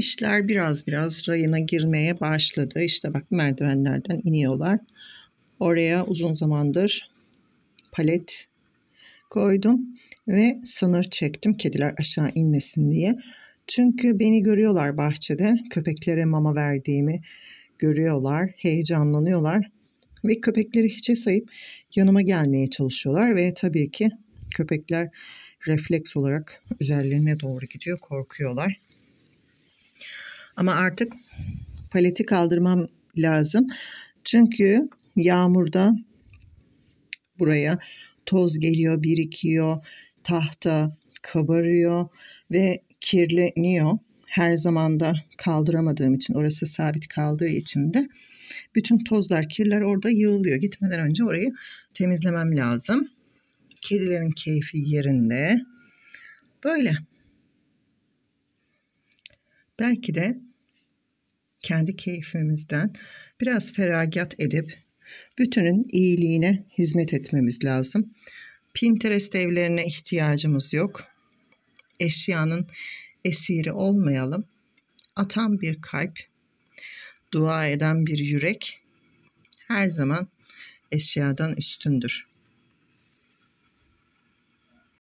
işler biraz biraz rayına girmeye başladı. İşte bak merdivenlerden iniyorlar. Oraya uzun zamandır palet koydum ve sınır çektim kediler aşağı inmesin diye. Çünkü beni görüyorlar bahçede. Köpeklere mama verdiğimi görüyorlar, heyecanlanıyorlar ve köpekleri hiçe sayıp yanıma gelmeye çalışıyorlar ve tabii ki köpekler refleks olarak üzerlerine doğru gidiyor, korkuyorlar. Ama artık paleti kaldırmam lazım. Çünkü yağmurda buraya toz geliyor, birikiyor, tahta kabarıyor ve kirleniyor. Her zaman da kaldıramadığım için, orası sabit kaldığı için de bütün tozlar, kirler orada yığılıyor. Gitmeden önce orayı temizlemem lazım. Kedilerin keyfi yerinde. Böyle. Belki de kendi keyfimizden biraz feragat edip bütünün iyiliğine hizmet etmemiz lazım. Pinterest evlerine ihtiyacımız yok. Eşyanın esiri olmayalım. Atan bir kalp, dua eden bir yürek her zaman eşyadan üstündür.